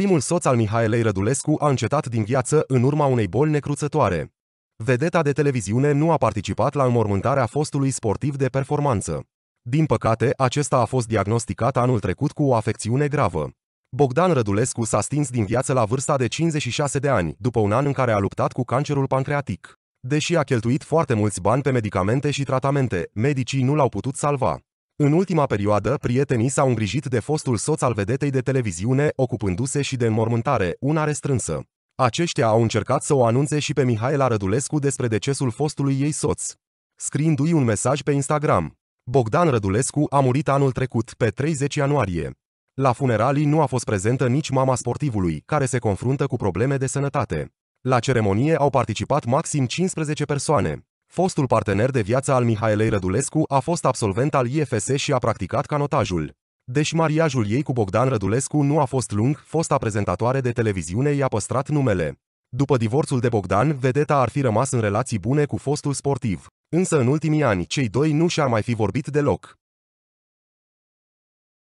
primul soț al Mihaelei Rădulescu a încetat din viață în urma unei boli necruțătoare. Vedeta de televiziune nu a participat la înmormântarea fostului sportiv de performanță. Din păcate, acesta a fost diagnosticat anul trecut cu o afecțiune gravă. Bogdan Rădulescu s-a stins din viață la vârsta de 56 de ani, după un an în care a luptat cu cancerul pancreatic. Deși a cheltuit foarte mulți bani pe medicamente și tratamente, medicii nu l-au putut salva. În ultima perioadă, prietenii s-au îngrijit de fostul soț al vedetei de televiziune, ocupându-se și de înmormântare, una restrânsă. Aceștia au încercat să o anunțe și pe Mihaela Rădulescu despre decesul fostului ei soț, scriindu-i un mesaj pe Instagram. Bogdan Rădulescu a murit anul trecut, pe 30 ianuarie. La funeralii nu a fost prezentă nici mama sportivului, care se confruntă cu probleme de sănătate. La ceremonie au participat maxim 15 persoane fostul partener de viață al Mihaelei Rădulescu a fost absolvent al IFS și a practicat canotajul. Deși mariajul ei cu Bogdan Rădulescu nu a fost lung, fosta prezentatoare de televiziune i-a păstrat numele. După divorțul de Bogdan, vedeta ar fi rămas în relații bune cu fostul sportiv. Însă în ultimii ani, cei doi nu și-ar mai fi vorbit deloc.